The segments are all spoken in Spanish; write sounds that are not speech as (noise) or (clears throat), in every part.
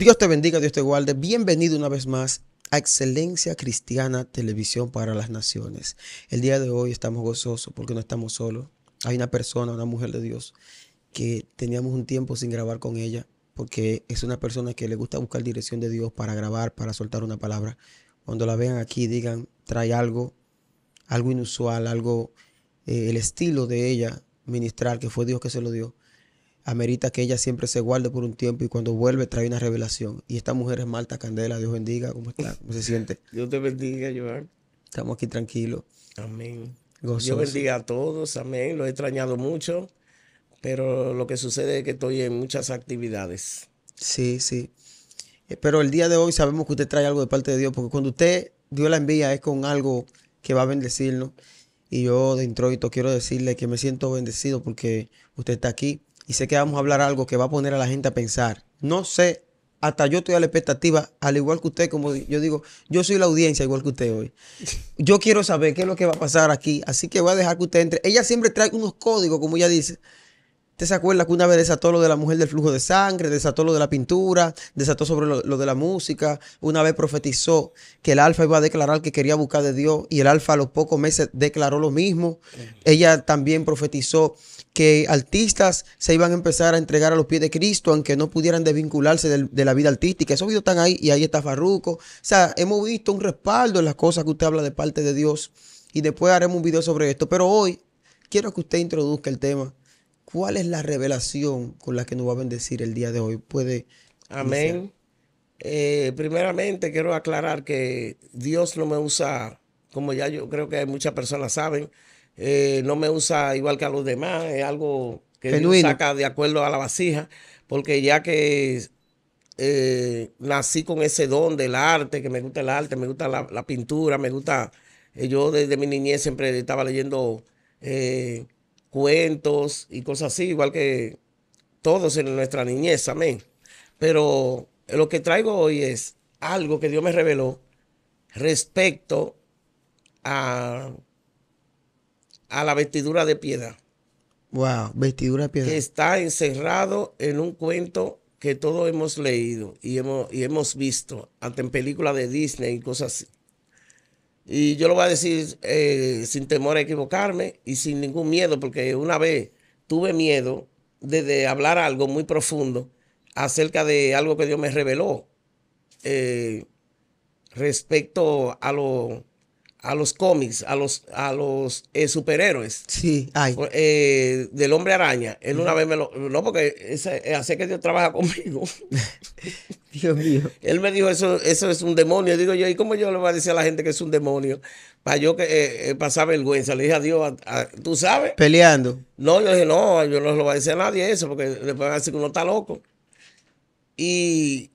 Dios te bendiga, Dios te guarde. Bienvenido una vez más a Excelencia Cristiana Televisión para las Naciones. El día de hoy estamos gozosos porque no estamos solos. Hay una persona, una mujer de Dios, que teníamos un tiempo sin grabar con ella porque es una persona que le gusta buscar dirección de Dios para grabar, para soltar una palabra. Cuando la vean aquí, digan, trae algo, algo inusual, algo, eh, el estilo de ella ministrar, que fue Dios que se lo dio amerita que ella siempre se guarde por un tiempo y cuando vuelve trae una revelación. Y esta mujer es Marta Candela, Dios bendiga, ¿cómo está? ¿Cómo se siente? (laughs) Dios te bendiga, Joan. Estamos aquí tranquilos. Amén. Dios bendiga a todos, amén. Lo he extrañado mucho, pero lo que sucede es que estoy en muchas actividades. Sí, sí. Eh, pero el día de hoy sabemos que usted trae algo de parte de Dios, porque cuando usted Dios la envía es con algo que va a bendecirnos. Y yo de introito quiero decirle que me siento bendecido porque usted está aquí y sé que vamos a hablar algo que va a poner a la gente a pensar. No sé, hasta yo estoy a la expectativa, al igual que usted, como yo digo, yo soy la audiencia igual que usted hoy. (laughs) Yo quiero saber qué es lo que va a pasar aquí, así que voy a dejar que usted entre. Ella siempre trae unos códigos, como ella dice. ¿Usted se acuerda que una vez desató lo de la mujer del flujo de sangre, desató lo de la pintura, desató sobre lo, de la música? Una vez profetizó que el alfa iba a declarar que quería buscar de Dios y el alfa a los pocos meses declaró lo mismo. Ella también profetizó que artistas se iban a empezar a entregar a los pies de Cristo, aunque no pudieran desvincularse de la vida artística. Esos videos están ahí y ahí está Farruco. O sea, hemos visto un respaldo en las cosas que usted habla de parte de Dios. Y después haremos un video sobre esto. Pero hoy quiero que usted introduzca el tema. ¿Cuál es la revelación con la que nos va a bendecir el día de hoy? Puede. Amén. Eh, primeramente quiero aclarar que Dios no me usa, como ya yo creo que muchas personas saben, eh, no me usa igual que a los demás, es algo que saca de acuerdo a la vasija, porque ya que eh, nací con ese don del arte, que me gusta el arte, me gusta la, pintura, me gusta, eh, yo desde mi niñez siempre estaba leyendo cuentos y cosas así, igual que todos en nuestra niñez, amén. Pero lo que traigo hoy es algo que Dios me reveló respecto a a la vestidura de piedra. Wow, vestidura de piedad. Que está encerrado en un cuento que todos hemos leído y hemos, y hemos visto, hasta en películas de Disney y cosas así. Y yo lo voy a decir eh, sin temor a equivocarme y sin ningún miedo, porque una vez tuve miedo de, hablar algo muy profundo acerca de algo que Dios me reveló eh, respecto a lo a los cómics, a los, a los eh, superhéroes. Sí, eh, del hombre araña. Él una vez me lo. No, porque ese, hace eh, que Dios trabaja conmigo. (laughs) Dios mío. Él me dijo, eso, eso es un demonio. Digo yo, ¿y cómo yo le voy a decir a la gente que es un demonio? Para yo que eh, pasar vergüenza. Le dije a Dios, ¿tú sabes? Peleando. No, yo dije, no, yo no lo voy a decir a nadie eso, porque le van decir que uno está loco. Y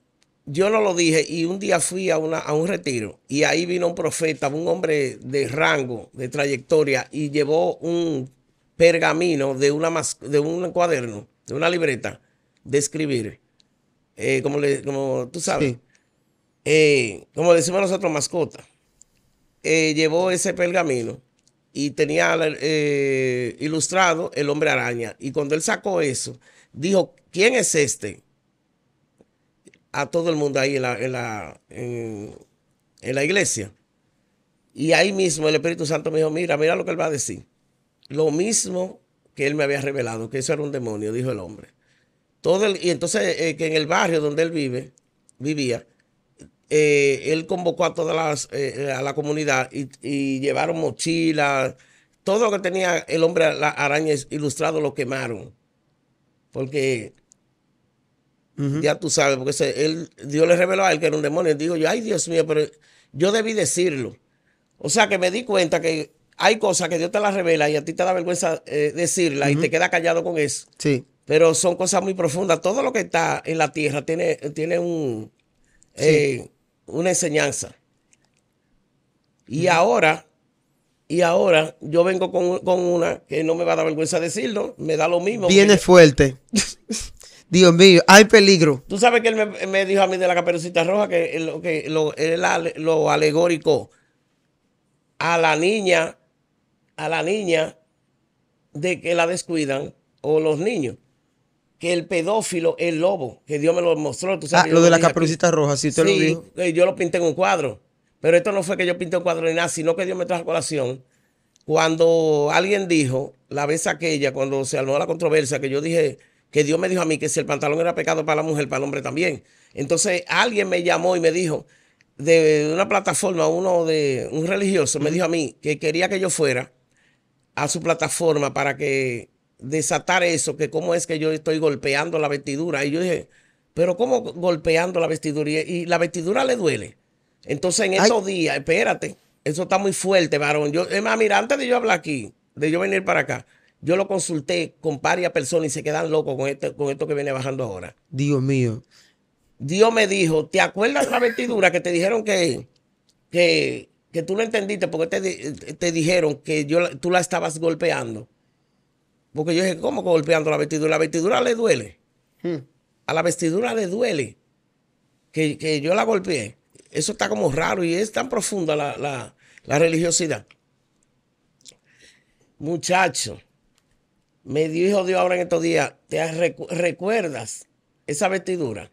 yo no lo dije y un día fui a, una, a un retiro y ahí vino un profeta, un hombre de rango, de trayectoria y llevó un pergamino de, una de un cuaderno, de una libreta de escribir. Eh, como, le, como tú sabes, eh, como decimos nosotros, mascota. Eh, llevó ese pergamino y tenía ilustrado el hombre araña. Y cuando él sacó eso, dijo, ¿quién es este? a todo el mundo ahí en la, en la, iglesia. Y ahí mismo el Espíritu Santo me dijo, mira, mira lo que él va a decir. Lo mismo que él me había revelado, que eso era un demonio, dijo el hombre. Todo y entonces eh, que en el barrio donde él vive, vivía, eh, él convocó a todas eh, la comunidad y, llevaron mochilas, todo lo que tenía el hombre la araña ilustrado lo quemaron. Porque ya tú sabes, porque Dios le reveló a él que era un demonio. Digo yo, ay Dios mío, pero yo debí decirlo. O sea que me di cuenta que hay cosas que Dios te las revela y a ti te da vergüenza eh, decirlas y te queda callado con eso. Sí. Pero son cosas muy profundas. Todo lo que está en la tierra tiene, tiene un, eh, una enseñanza. Y ahora, y ahora yo vengo con, con, una que no me va a dar vergüenza decirlo, me da lo mismo. Viene fuerte. (laughs) Dios mío, hay peligro. Tú sabes que él me, dijo a mí de la caperucita roja que, lo, que lo, lo alegórico a la niña, a la niña de que la descuidan o los niños. Que el pedófilo es lobo, que Dios me lo mostró. Ah, lo, de la caperucita roja, si usted lo dijo. Yo lo pinté en un cuadro. Pero esto no fue que yo pinté un cuadro ni nada, sino que Dios me trajo a colación cuando alguien dijo, la vez aquella, cuando se armó la controversia, que yo dije que Dios me dijo a mí que si el pantalón era pecado para la mujer, para el hombre también. Entonces alguien me llamó y me dijo, de una plataforma, uno de un religioso me dijo a mí que quería que yo fuera a su plataforma para que desatar eso, que cómo es que yo estoy golpeando la vestidura. Y yo dije, pero ¿cómo golpeando la vestidura? Y, la vestidura le duele. Entonces en estos días, espérate, eso está muy fuerte, varón. Yo, es más, mira, antes de yo hablar aquí, de yo venir para acá, yo lo consulté con varias personas y se quedan locos este, con, esto que viene bajando ahora. Dios mío. Dios me dijo, ¿te acuerdas la vestidura que te dijeron que, que, que tú no entendiste porque te, dijeron que yo, tú la estabas golpeando? Porque yo dije, ¿cómo golpeando la vestidura? La vestidura le duele. Hmm. A la vestidura le duele que, yo la golpeé. Eso está como raro y es tan profunda la, la religiosidad. Muchacho, me dijo Dios ahora en estos días, ¿te recuerdas esa vestidura?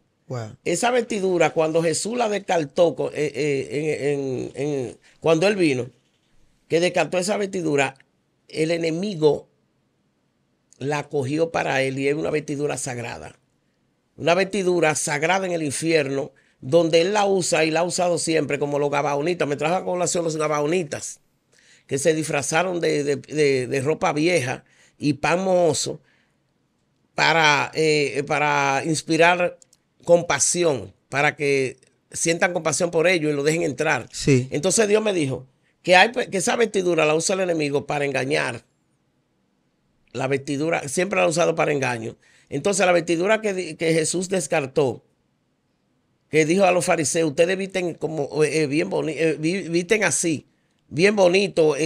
Esa vestidura, cuando Jesús la descartó, eh, eh, en, cuando él vino, que descartó esa vestidura, el enemigo la cogió para él y es una vestidura sagrada. Una vestidura sagrada en el infierno, donde él la usa y la ha usado siempre, como los gabaonitas. Me trajo la colación los gabaonitas, que se disfrazaron de ropa vieja y Pan Mohoso para, eh, para inspirar compasión, para que sientan compasión por ellos y lo dejen entrar. Sí. Entonces Dios me dijo que, hay, que esa vestidura la usa el enemigo para engañar. La vestidura siempre la ha usado para engaño. Entonces la vestidura que, Jesús descartó, que dijo a los fariseos, ustedes visten como eh, eh, bien boni visten así, bien bonito, eh,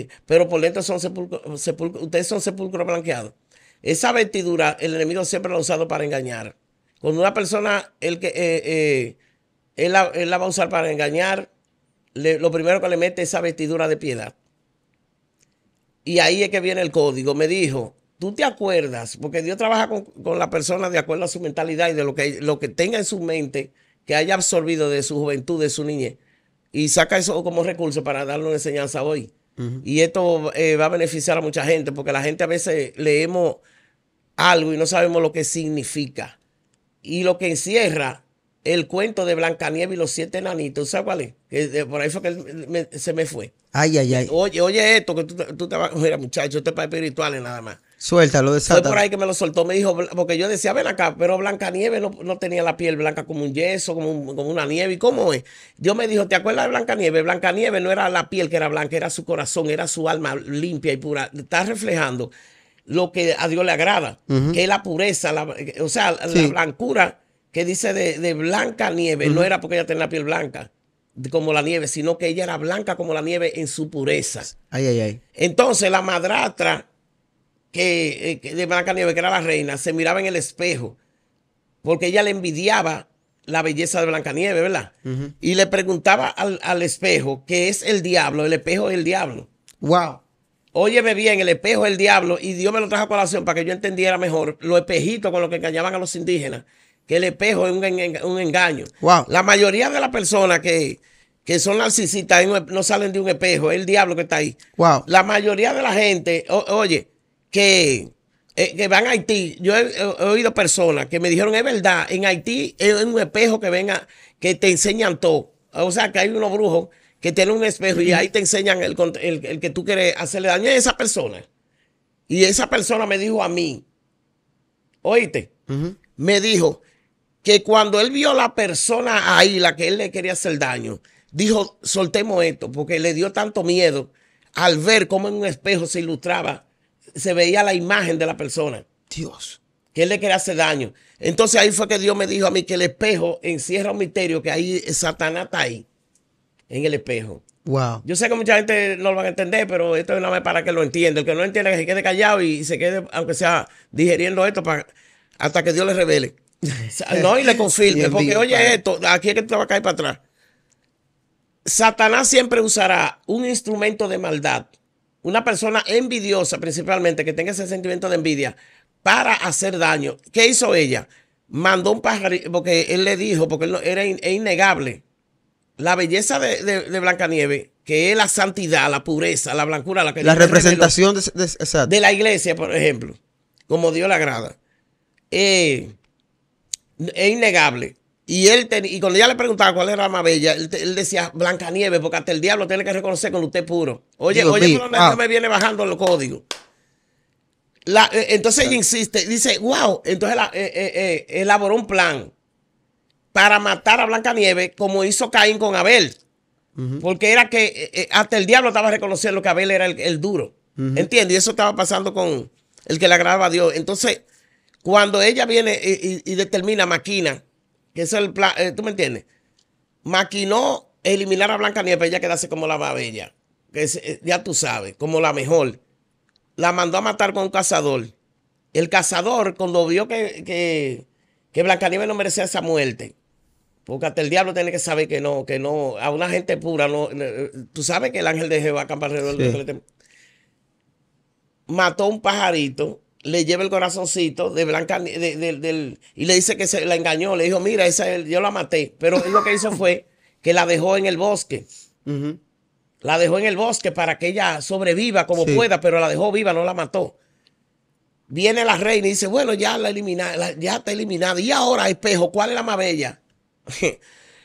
eh, pero por dentro son sepulcro, ustedes son sepulcro blanqueado. Esa vestidura el enemigo siempre la ha usado para engañar. Cuando una persona, el que, eh, él, la, va a usar para engañar, lo primero que le mete es esa vestidura de piedad. Y ahí es que viene el código. Me dijo, tú te acuerdas, porque Dios trabaja con, con la persona de acuerdo a su mentalidad y de lo que, lo que tenga en su mente que haya absorbido de su juventud, de su niñez y saca eso como recurso para darle una enseñanza hoy. Y esto eh, va a beneficiar a mucha gente, porque la gente a veces leemos algo y no sabemos lo que significa. Y lo que encierra el cuento de Blancanieves y los siete enanitos, ¿sabes cuál es? Eh, por ahí fue que se me fue. Ay, ay, ay. Oye, oye esto, que tú, tú te vas. Mira, muchacho, esto es para espirituales nada más. Suéltalo, desata. Fue por ahí que me lo soltó, me dijo, porque yo decía, ven acá, pero blanca no, no tenía la piel blanca como un yeso, como, como una nieve, ¿y cómo es? Yo me dijo, ¿te acuerdas de Blanca nieve no era la piel que era blanca, era su corazón, era su alma limpia y pura. Está reflejando lo que a Dios le agrada, que es la pureza, o sea, la blancura que dice de, Blanca Nieve, no era porque ella tenía la piel blanca como la nieve, sino que ella era blanca como la nieve en su pureza. Ay, ay, ay. Entonces la madrastra que, Blanca eh, de que era la reina, se miraba en el espejo, porque ella le envidiaba la belleza de Blancanieves, ¿verdad? Y le preguntaba al, espejo, ¿qué es el diablo, el espejo es el diablo. Wow. Óyeme bien, el espejo es el diablo, y Dios me lo trajo a colación para que yo entendiera mejor los espejitos con los que engañaban a los indígenas, que el espejo es un, un engaño. Wow. La mayoría de las personas que, que son narcisistas no salen de un espejo, es el diablo que está ahí. Wow. La mayoría de la gente, oye, eh, que, van a Haití. Yo he, oído personas que me dijeron, es verdad, en Haití es un espejo que venga, que te enseñan todo. O sea, que hay unos brujos que tienen un espejo y ahí te enseñan el, que tú quieres hacerle daño a esa persona. Y esa persona me dijo a mí, oíste, me dijo que cuando él vio la persona ahí, la que él le quería hacer daño, dijo, soltemos esto, porque le dio tanto miedo al ver cómo en un espejo se ilustraba se veía la imagen de la persona. Dios. Que él le quería hacer daño. Entonces ahí fue que Dios me dijo a mí que el espejo encierra un misterio, que ahí Satanás está ahí, en el espejo. Wow. Yo sé que mucha gente no lo va a entender, pero esto es una vez para que lo entienda. El que no entienda, que se quede callado y se quede, aunque sea digeriendo esto, hasta que Dios le revele. (laughs) no, y le confirme. porque, oye, esto, aquí es que te va a caer para atrás. Satanás siempre usará un instrumento de maldad una persona envidiosa principalmente, que tenga ese sentimiento de envidia, para hacer daño. ¿Qué hizo ella? Mandó un pájaro porque él le dijo, porque era innegable, la belleza de, de, Blancanieve, que es la santidad, la pureza, la blancura, la, la representación de, la iglesia, por ejemplo, como Dios la agrada. Eh, es innegable. Y él y cuando ella le preguntaba cuál era la más bella, él, decía Blancanieve porque hasta el diablo tiene que reconocer con usted puro. Oye, oye, no ah. me viene bajando los códigos. Eh, entonces ella ah. insiste, dice, wow, entonces eh, eh, elaboró un plan para matar a Blancanieve como hizo Caín con Abel. Porque era que hasta el diablo estaba reconociendo que Abel era el, duro. Entiende? Y eso estaba pasando con el que le agradaba a Dios. Entonces, cuando ella viene y, y determina, maquina, es el plan, eh, ¿tú me entiendes? Maquinó eliminar a Blanca Nieves, ella quedarse como la más bella, que eh, ya tú sabes, como la mejor. La mandó a matar con un cazador. El cazador, cuando vio que, que, Blanca Nieves no merecía esa muerte, porque hasta el diablo tiene que saber que no, que no, a una gente pura, no, eh, tú sabes que el ángel de Jehová acá mató un pajarito le lleva el corazoncito de Blanca y le dice que se la engañó. Le dijo, mira, yo la maté. Pero lo que hizo fue que la dejó en el bosque. La dejó en el bosque para que ella sobreviva como pueda, pero la dejó viva, no la mató. Viene la reina y dice, bueno, ya la eliminada, ya está eliminada. Y ahora, espejo, ¿cuál es la más bella?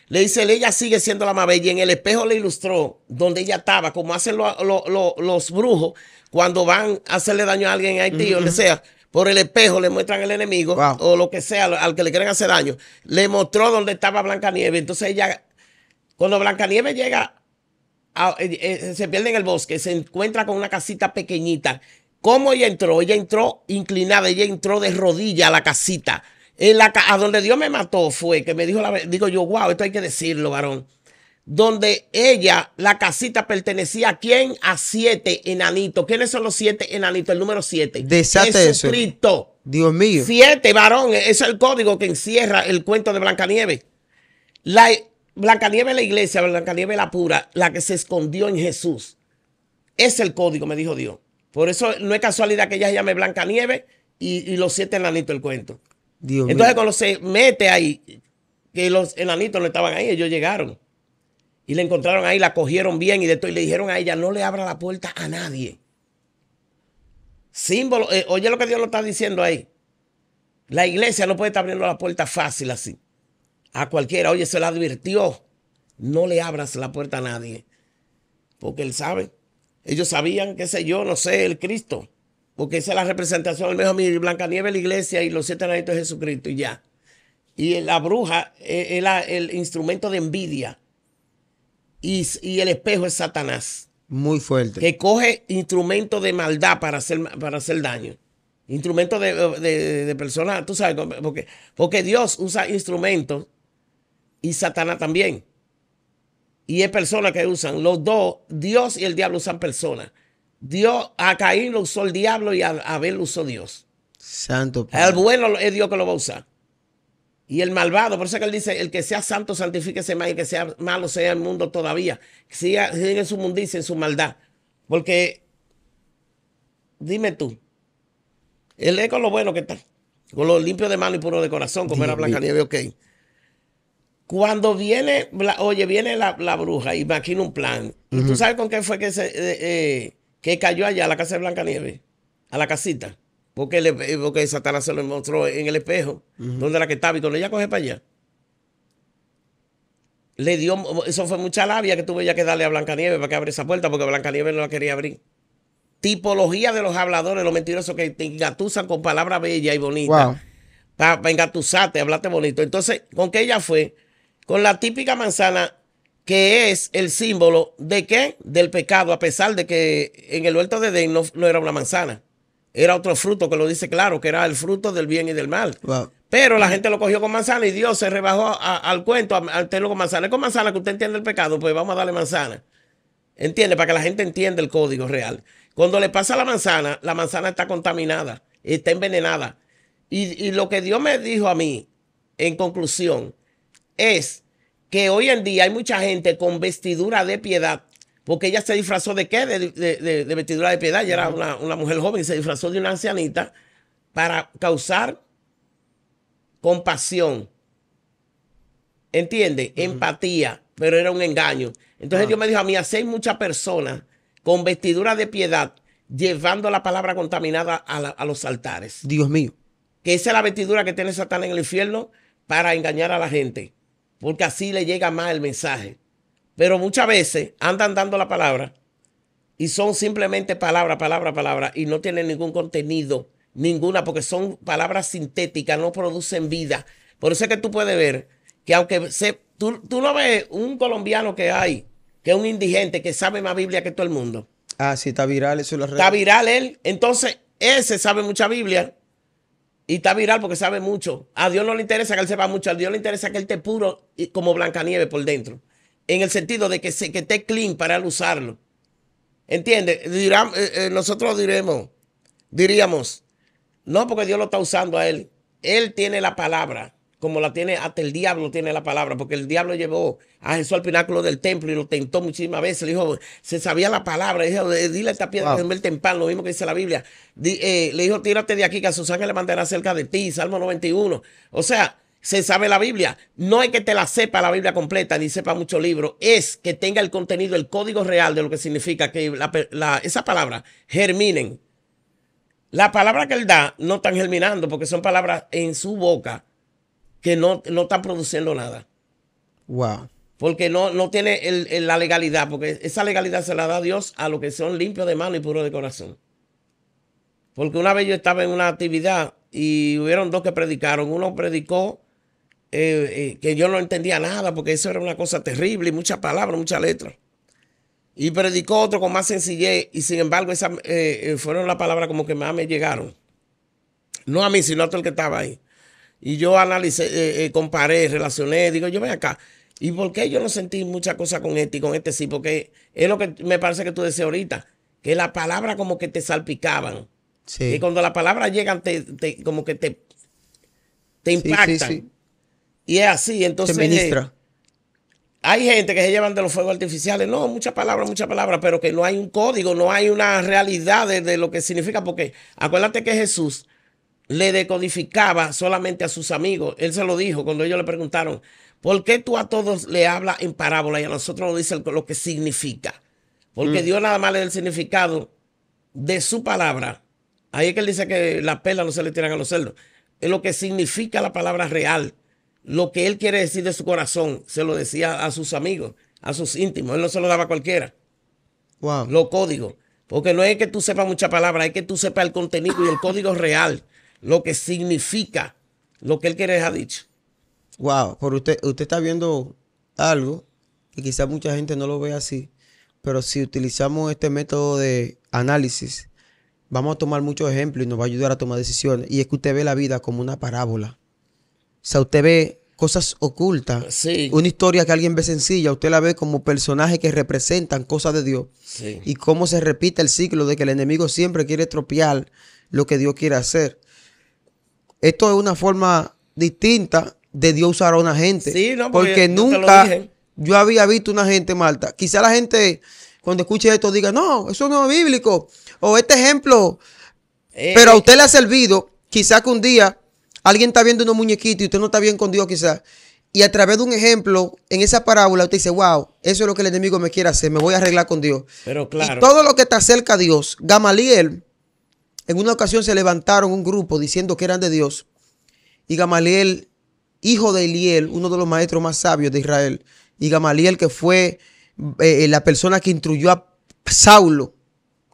Le dice, ella sigue siendo la más Y en el espejo le ilustró donde ella estaba, como hacen los brujos cuando van a hacerle daño a alguien en Haití o donde sea. Por el espejo le muestran al enemigo o lo que sea, al que le quieren hacer daño. Le mostró donde estaba Blancanieves. Entonces ella, cuando Blancanieves llega, eh, eh, se pierde en el bosque, se encuentra con una casita pequeñita. ¿Cómo ella entró? Ella entró inclinada, ella entró de rodilla a la casita la, a donde Dios me mató fue que me dijo, la, digo yo, wow, esto hay que decirlo, varón. Donde ella, la casita pertenecía a quién? A siete enanitos. ¿Quiénes son los siete enanitos? El número siete. Desate Jesucristo. Dios mío. Siete, varón. E-, es el código que encierra el cuento de Blancanieves. La, Blancanieves la iglesia, Blancanieves la pura, la que se escondió en Jesús. Es el código, me dijo Dios. Por eso no es casualidad que ella se llame Blancanieves y, y los siete enanitos el cuento. Entonces, cuando se mete ahí, que los enanitos no estaban ahí, ellos llegaron. Y la encontraron ahí, la cogieron bien y, de le dijeron a ella, no le abra la puerta a nadie. Símbolo, eh, oye lo que Dios lo está diciendo ahí. La iglesia no puede estar abriendo la puerta fácil así. A cualquiera, oye, se la advirtió. No le abras la puerta a nadie. Porque él sabe. Ellos sabían, qué sé yo, no sé, el Cristo porque esa es la representación, del mejor de Blancanieves, la iglesia y los siete anaditos de Jesucristo, y ya. Y la bruja e, es el instrumento de envidia. Y, el espejo es Satanás. Muy fuerte. Que coge instrumento de maldad para hacer, para hacer daño. Instrumento de, personas, tú sabes, porque, porque Dios usa instrumentos y Satanás también. Y es personas que usan. Los dos, Dios y el diablo usan personas. Dios, a Caín lo usó el diablo y a Abel lo usó Dios. Santo El bueno es Dios que lo va a usar. Y el malvado, por eso que él dice, el que sea santo santifíquese más y que sea malo sea el mundo todavía. Si siga, en su mundicia, en su maldad. Porque, dime tú, él es con lo bueno que está. Con lo limpio de mano y puro de corazón, como era Blanca Nieve, ok. Cuando viene, oye, viene la, bruja y maquina un plan. ¿Y tú sabes con qué fue que se... Eh, eh, que cayó allá a la casa de Blancanieves, a la casita, porque, le porque Satanás se lo mostró en el espejo, donde la que estaba, y cuando ella coge para allá. Le dio, eso fue mucha labia que tuve ella que darle a Blancanieves para que abra esa puerta, porque Blancanieves no la quería abrir tipología de los habladores, los mentirosos que te engatusan con palabras bellas y bonitas. Para engatusarte, hablarte bonito. Entonces, ¿con qué ella fue? Con la típica manzana que es el símbolo de qué? Del pecado, a pesar de que en el huerto de Edén no, era una manzana, era otro fruto que lo dice claro, que era el fruto del bien y del mal. Pero la gente lo cogió con manzana y Dios se rebajó al cuento al tenerlo con manzana. Es con manzana que usted entiende el pecado, pues vamos a darle manzana. ¿Entiende? Para que la gente entienda el código real. Cuando le pasa la manzana, la manzana está contaminada, está envenenada. Y, y lo que Dios me dijo a mí, en conclusión, es que hoy en día hay mucha gente con vestidura de piedad, porque ella se disfrazó de qué? De, vestidura de piedad, ella era una, mujer joven, y se disfrazó de una ancianita para causar compasión, ¿entiende? Empatía, pero era un engaño. Entonces yo ah. Dios me dijo a mí, hay muchas personas con vestidura de piedad, llevando la palabra contaminada a, los altares. Dios mío. Que esa es la vestidura que tiene Satán en el infierno para engañar a la gente porque así le llega más el mensaje. Pero muchas veces andan dando la palabra y son simplemente palabra, palabra, palabra y no tienen ningún contenido, ninguna, porque son palabras sintéticas, no producen vida. Por eso es que tú puedes ver que aunque se, tú, no ves un colombiano que hay, que es un indigente, que sabe más Biblia que todo el mundo. Ah, sí, está viral eso es lo Está viral él. Entonces, ese sabe mucha Biblia y está viral porque sabe mucho. A Dios no le interesa que él sepa mucho. A Dios le interesa que él esté puro y como Blancanieve por dentro. En el sentido de que, se, que esté clean para él usarlo. ¿Entiendes? Eh, eh, nosotros diremos, diríamos, no porque Dios lo está usando a él. Él tiene la palabra como la tiene, hasta el diablo tiene la palabra, porque el diablo llevó a Jesús al pináculo del templo y lo tentó muchísimas veces. Le dijo, se sabía la palabra. dijo, eh, dile a esta piedra de que lo mismo que dice la Biblia. Eh, le dijo, tírate de aquí, que a sus ángeles mandará cerca de ti, Salmo 91. O sea, se sabe la Biblia. No es que te la sepa la Biblia completa, ni sepa muchos libros, es que tenga el contenido, el código real de lo que significa que la, esa palabra germinen. La palabra que él da no están germinando porque son palabras en su boca que no, está produciendo nada. Wow. Porque no, no tiene la legalidad, porque esa legalidad se la da Dios a los que son limpios de mano y puros de corazón. Porque una vez yo estaba en una actividad y hubieron dos que predicaron. Uno predicó eh, eh, que yo no entendía nada, porque eso era una cosa terrible, y muchas palabras, muchas letras. Y predicó otro con más sencillez, y sin embargo, esas eh, fueron las palabras como que más me llegaron. No a mí, sino a todo el que estaba ahí. Y yo analicé, eh, eh, comparé, relacioné, digo, yo ven acá. ¿Y por qué yo no sentí muchas cosas con este y con este sí? Porque es lo que me parece que tú decías ahorita, que la palabra como que te salpicaban. Y cuando la palabra llegan, te, como que te, te impactan. y es así, entonces. ministra. Eh, hay gente que se llevan de los fuegos artificiales. No, muchas palabras, muchas palabras, pero que no hay un código, no hay una realidad de lo que significa. Porque acuérdate que Jesús le decodificaba solamente a sus amigos. Él se lo dijo cuando ellos le preguntaron, ¿por qué tú a todos le hablas en parábola y a nosotros no dice lo que significa? Porque mm. Dios nada más le da el significado de su palabra. Ahí es que él dice que las perlas no se le tiran a los cerdos. Es lo que significa la palabra real. Lo que él quiere decir de su corazón, se lo decía a sus amigos, a sus íntimos. Él no se lo daba a cualquiera. Los códigos. Porque no es que tú sepas mucha palabra, es que tú sepas el contenido y el código real lo que significa lo que él quiere ha dicho. Wow, por usted, usted está viendo algo que quizá mucha gente no lo ve así, pero si utilizamos este método de análisis, vamos a tomar muchos ejemplos y nos va a ayudar a tomar decisiones. Y es que usted ve la vida como una parábola. O sea, usted ve cosas ocultas. Una historia que alguien ve sencilla, usted la ve como personajes que representan cosas de Dios. Y cómo se repite el ciclo de que el enemigo siempre quiere estropear lo que Dios quiere hacer. Esto es una forma distinta de Dios usar a una gente. porque, nunca yo, había visto una gente, malta. Quizá la gente cuando escuche esto diga, no, eso no es bíblico. O este ejemplo. Eh, pero a eh. usted le ha servido. Quizá que un día alguien está viendo unos muñequitos y usted no está bien con Dios quizá. Y a través de un ejemplo, en esa parábola, usted dice, wow, eso es lo que el enemigo me quiere hacer, me voy a arreglar con Dios. Pero claro. todo lo que está cerca a Dios, Gamaliel, en una ocasión se levantaron un grupo diciendo que eran de Dios. Y Gamaliel, hijo de Eliel, uno de los maestros más sabios de Israel, y Gamaliel que fue eh, eh, la persona que instruyó a Saulo,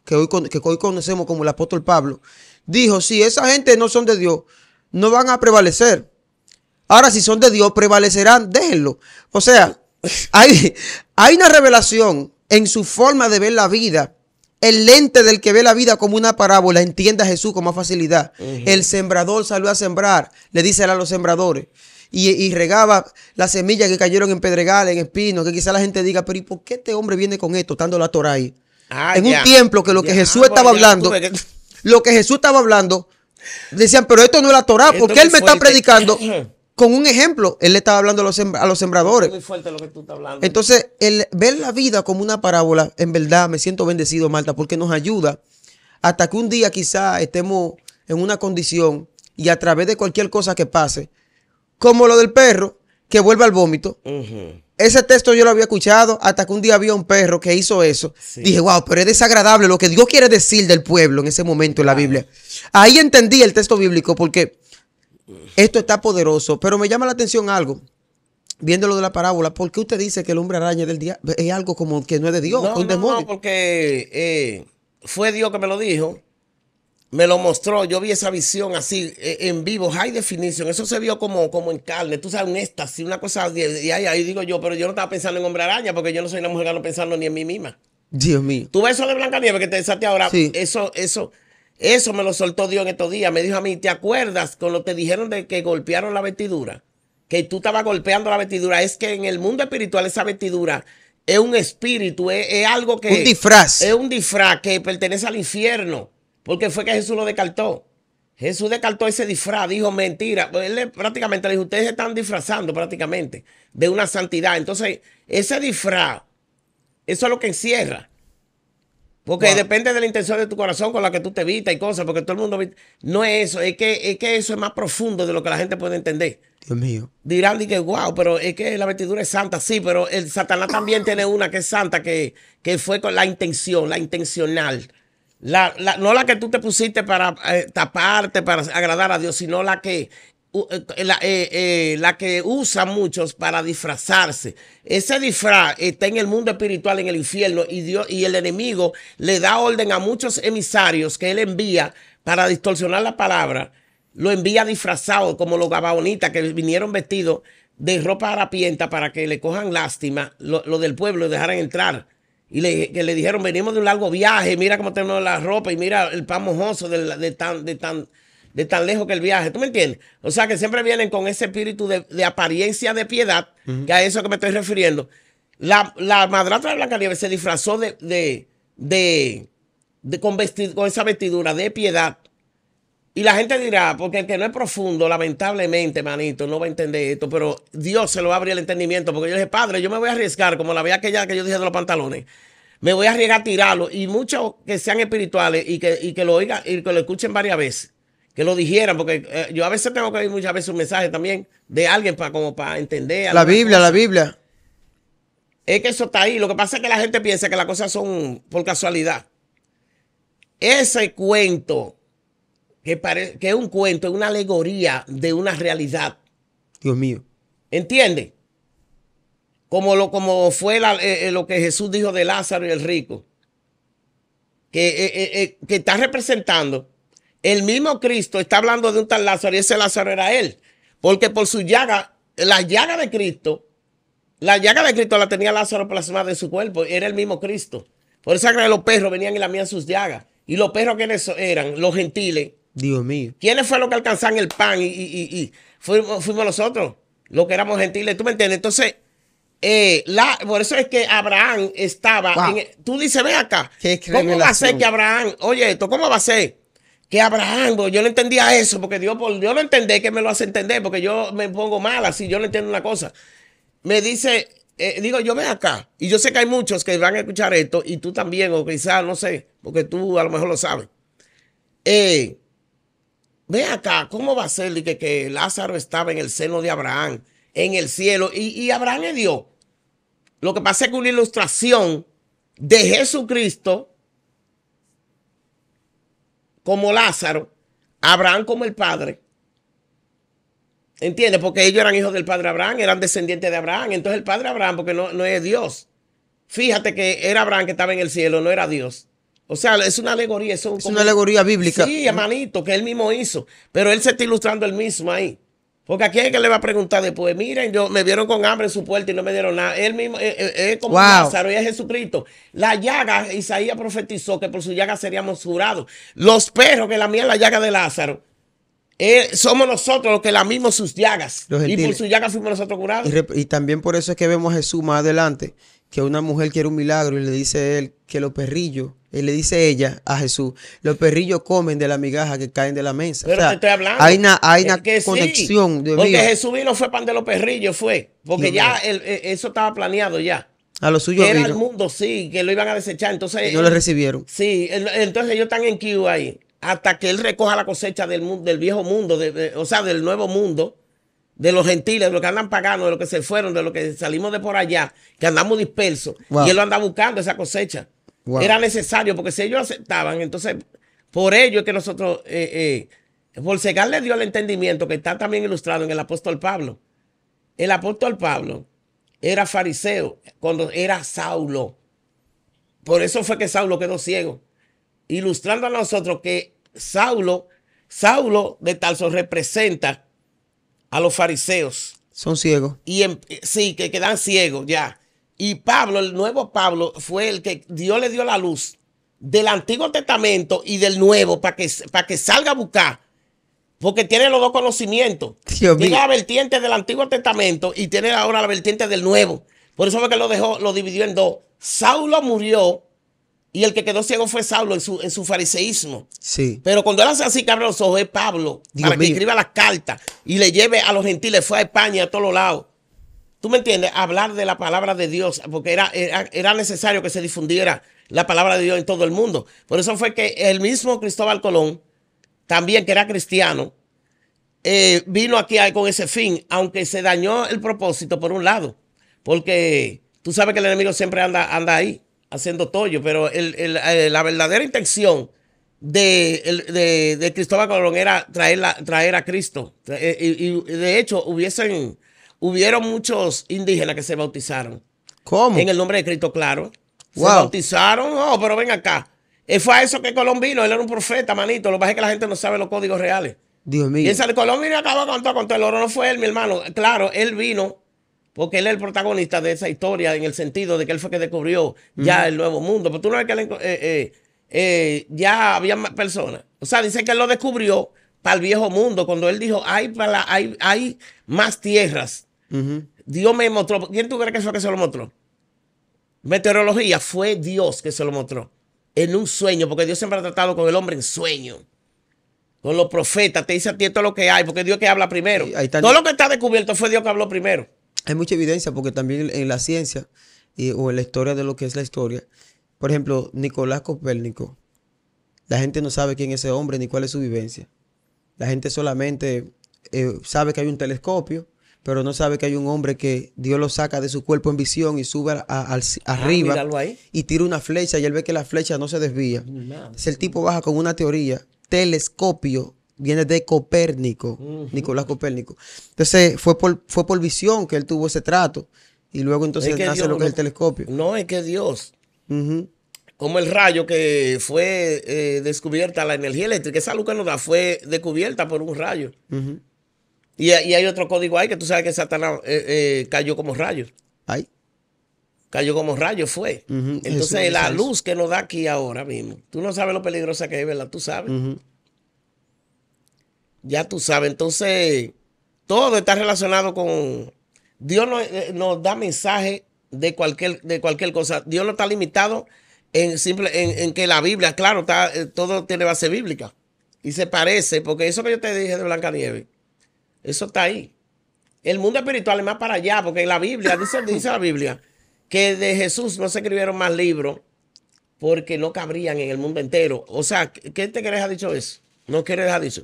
que hoy, conocemos como el apóstol Pablo, dijo, si esa gente no son de Dios, no van a prevalecer. Ahora, si son de Dios, prevalecerán, déjenlo. O sea, (laughs) hay una revelación en su forma de ver la vida el lente del que ve la vida como una parábola entienda a Jesús con más facilidad. El sembrador salió a sembrar, le dice a los sembradores. Y, regaba las semillas que cayeron en pedregales, en espino, que quizá la gente diga, pero ¿y por qué este hombre viene con esto, estando la Torah ahí? Ah, en un templo que lo que Jesús estaba hablando, lo que Jesús estaba hablando, decían, pero esto no es la Torah, ¿por qué él me está predicando? (clears throat) con un ejemplo, él le estaba hablando a los, sembradores. muy fuerte lo que tú estás hablando. Entonces, el ver la vida como una parábola, en verdad me siento bendecido, Marta, porque nos ayuda hasta que un día quizá estemos en una condición y a través de cualquier cosa que pase, como lo del perro que vuelve al vómito. Ese texto yo lo había escuchado hasta que un día había un perro que hizo eso. Dije, wow, pero es desagradable lo que Dios quiere decir del pueblo en ese momento en la Biblia. Ahí entendí el texto bíblico porque esto está poderoso, pero me llama la atención algo. Viendo lo de la parábola, ¿por qué usted dice que el hombre araña del día es algo como que no es de Dios? No, no, porque eh, fue Dios que me lo dijo, me lo mostró. Yo vi esa visión así eh, en vivo, high definition. Eso se vio como, como en carne, tú sabes, un éxtasis, una cosa. Y ahí, digo yo, pero yo no estaba pensando en hombre araña porque yo no soy una mujer que no pensando ni en mí misma. Dios mío. Tú ves eso de Blanca Nieve que te desate ahora. Eso, eso. Eso me lo soltó Dios en estos días. Me dijo a mí, ¿te acuerdas con lo que dijeron de que golpearon la vestidura? Que tú estabas golpeando la vestidura. Es que en el mundo espiritual esa vestidura es un espíritu, es, algo que... Un disfraz. Es un disfraz que pertenece al infierno. Porque fue que Jesús lo descartó. Jesús descartó ese disfraz, dijo mentira. Pues él prácticamente le dijo, ustedes están disfrazando prácticamente de una santidad. Entonces, ese disfraz, eso es lo que encierra. Porque depende de la intención de tu corazón con la que tú te vistas y cosas, porque todo el mundo... No es eso, es que, que eso es más profundo de lo que la gente puede entender. Dios mío. Dirán que, wow, pero es que la vestidura es santa, sí, pero el Satanás también tiene una que es santa, que, que fue con la intención, la intencional. La, no la que tú te pusiste para eh, taparte, para agradar a Dios, sino la que eh, eh, eh, la, que usa muchos para disfrazarse. Ese disfraz está en el mundo espiritual, en el infierno, y, Dios, y el enemigo le da orden a muchos emisarios que él envía para distorsionar la palabra. Lo envía disfrazado, como los gabaonitas que vinieron vestidos de ropa harapienta para que le cojan lástima lo, lo del pueblo y dejaran entrar. Y le, que le dijeron, venimos de un largo viaje, mira cómo tenemos la ropa y mira el pan mojoso de, de tan... De tan de tan lejos que el viaje. ¿Tú me entiendes? O sea, que siempre vienen con ese espíritu de, apariencia de piedad, que a eso que me estoy refiriendo. La, la madrastra de Nieves se disfrazó de, de, de, con, esa vestidura de piedad. Y la gente dirá, porque el que no es profundo, lamentablemente, manito, no va a entender esto, pero Dios se lo abre el entendimiento, porque yo dije, padre, yo me voy a arriesgar, como la veía aquella que yo dije de los pantalones, me voy a arriesgar a tirarlo, y muchos que sean espirituales y que, y que lo oigan, y que lo escuchen varias veces, que lo dijeran, porque eh, yo a veces tengo que oír muchas veces un mensaje también de alguien para como para entender. La Biblia, la Biblia. Es que eso está ahí. Lo que pasa es que la gente piensa que las cosas son por casualidad. Ese cuento, que, que es un cuento, es una alegoría de una realidad. Dios mío. ¿Entiendes? Como, lo, como fue eh, eh, lo que Jesús dijo de Lázaro y el rico. Que, que está representando el mismo Cristo está hablando de un tal Lázaro y ese Lázaro era él. Porque por su llaga, la llaga de Cristo, la llaga de Cristo la tenía Lázaro plasmada en su cuerpo. Era el mismo Cristo. Por eso los perros venían y lamían sus llagas. ¿Y los perros quiénes eran? Los gentiles. Dios mío. ¿Quiénes fueron los que alcanzaron el pan? Y, Fuimos, nosotros, los que éramos gentiles. ¿Tú me entiendes? Entonces, eh, la, por eso es que Abraham estaba. E, tú dices, ven acá. ¿Cómo va a ser que Abraham? Oye, esto, ¿cómo va a ser? que Abraham, yo no entendía eso, porque Dios, no entendé que me lo hace entender, porque yo me pongo mal así, yo no entiendo una cosa. Me dice, eh, digo, yo ven acá, y yo sé que hay muchos que van a escuchar esto, y tú también, o quizás, no sé, porque tú a lo mejor lo sabes. Eh, ve acá, ¿cómo va a ser que, que Lázaro estaba en el seno de Abraham, en el cielo, y, y Abraham es Dios? Lo que pasa es que una ilustración de Jesucristo como Lázaro, Abraham como el padre. ¿Entiendes? Porque ellos eran hijos del padre Abraham, eran descendientes de Abraham. Entonces el padre Abraham, porque no, es Dios. Fíjate que era Abraham que estaba en el cielo, no era Dios. O sea, es una alegoría. es una alegoría bíblica. Sí, hermanito, que él mismo hizo. Pero él se está ilustrando él mismo ahí. Porque aquí hay que le va a preguntar después, miren, yo me vieron con hambre en su puerta y no me dieron nada. Él mismo eh, eh, es, como Lázaro y es Jesucristo. La llaga, Isaías profetizó que por su llaga seríamos jurados. Los perros que lamían la llaga de Lázaro, eh, somos nosotros los que lamimos sus llagas. y por su llaga fuimos nosotros curados. Y, y, también por eso es que vemos a Jesús más adelante que una mujer quiere un milagro y le dice él que los perrillos, él le dice ella a Jesús, los perrillos comen de la migaja que caen de la mesa. Pero te estoy hablando. Hay una, hay una conexión. porque Jesús vino fue pan de los perrillos, fue. Porque ya eh, eso estaba planeado ya. A lo suyo. era el mundo, sí, que lo iban a desechar. Entonces, y no lo recibieron. Sí, entonces ellos están en Q ahí. Hasta que él recoja la cosecha del, mundo, del viejo mundo, o sea, del nuevo mundo de los gentiles, de los que andan pagando, de los que se fueron, de los que salimos de por allá, que andamos dispersos. Y él lo anda buscando, esa cosecha. Era necesario, porque si ellos aceptaban, entonces por ello es que nosotros, eh, eh le dio el entendimiento que está también ilustrado en el apóstol Pablo. El apóstol Pablo era fariseo cuando era Saulo. Por eso fue que Saulo quedó ciego. Ilustrando a nosotros que Saulo, Saulo de Tarso representa a los fariseos. Son ciegos. Y em, eh, sí, que quedan ciegos ya. Y Pablo, el nuevo Pablo, fue el que Dios le dio la luz del Antiguo Testamento y del Nuevo para que, que salga a buscar. Porque tiene los dos conocimientos. tiene la vertiente del Antiguo Testamento y tiene ahora la vertiente del Nuevo. Por eso fue que lo dejó, lo dividió en dos. Saulo murió y el que quedó ciego fue Saulo en su, fariseísmo. Sí. Pero cuando él hace así, que abre los ojos, es Pablo, para que escriba las cartas y le lleve a los gentiles, fue a España, a todos lados. ¿Tú me entiendes? Hablar de la palabra de Dios, porque era, era, necesario que se difundiera la palabra de Dios en todo el mundo. Por eso fue que el mismo Cristóbal Colón, también que era cristiano, eh, vino aquí con ese fin, aunque se dañó el propósito por un lado, porque tú sabes que el enemigo siempre anda, anda ahí haciendo tollo, pero eh, la verdadera intención de, Cristóbal Colón era traer, traer a Cristo. Eh, eh, y, de hecho, hubiesen, hubieron muchos indígenas que se bautizaron. ¿Cómo? En el nombre de Cristo, claro. Se bautizaron, no, oh, pero ven acá. Fue a eso que Colón vino, él era un profeta, manito. Lo que pasa es que la gente no sabe los códigos reales. Dios mío. Y Colón vino y acabó con con todo el oro. No fue él, mi hermano. Claro, él vino porque él es el protagonista de esa historia en el sentido de que él fue que descubrió ya el nuevo mundo. Pero tú no ves que eh, eh, eh, ya había más personas. O sea, dice que él lo descubrió para el viejo mundo cuando él dijo, hay, para hay, hay más tierras. Dios me mostró. ¿Quién tú crees que fue que se lo mostró? Meteorología fue Dios que se lo mostró. En un sueño, porque Dios siempre ha tratado con el hombre en sueño con los profetas, te dice a ti todo lo que hay, porque Dios que habla primero. Todo lo que está descubierto fue Dios que habló primero hay mucha evidencia porque también en la ciencia o en la historia de lo que es la historia, por ejemplo, Nicolás Copérnico, la gente no sabe quién es ese hombre ni cuál es su vivencia. La gente solamente eh, sabe que hay un telescopio, pero no sabe que hay un hombre que Dios lo saca de su cuerpo en visión y sube ah, arriba y tira una flecha y él ve que la flecha no se desvía. Es el tipo baja con una teoría, telescopio, viene de Copérnico, Nicolás Copérnico. Entonces fue por, fue por visión que él tuvo ese trato. Y luego entonces lo que es el telescopio. No, es que Dios. Como el rayo que fue eh, descubierta, la energía eléctrica, esa luz que nos da fue descubierta por un rayo. y, hay otro código ahí que tú sabes que Satanás eh, eh, cayó como rayo. Ay. Cayó como rayo, fue. Entonces, la luz que nos da aquí ahora mismo, tú no sabes lo peligrosa que es, ¿verdad? Tú sabes. Ya tú sabes, entonces todo está relacionado con... Dios nos, eh, nos da mensaje de cualquier, de cualquier cosa. Dios no está limitado en, simple, en, que la Biblia, claro, eh, todo tiene base bíblica. Y se parece, porque eso que yo te dije de Blancanieves, eso está ahí. El mundo espiritual es más para allá, porque la Biblia, dice, dice la Biblia, que de Jesús no se escribieron más libros porque no cabrían en el mundo entero. O sea, ¿qué te querés ha dicho eso? No querés ha dicho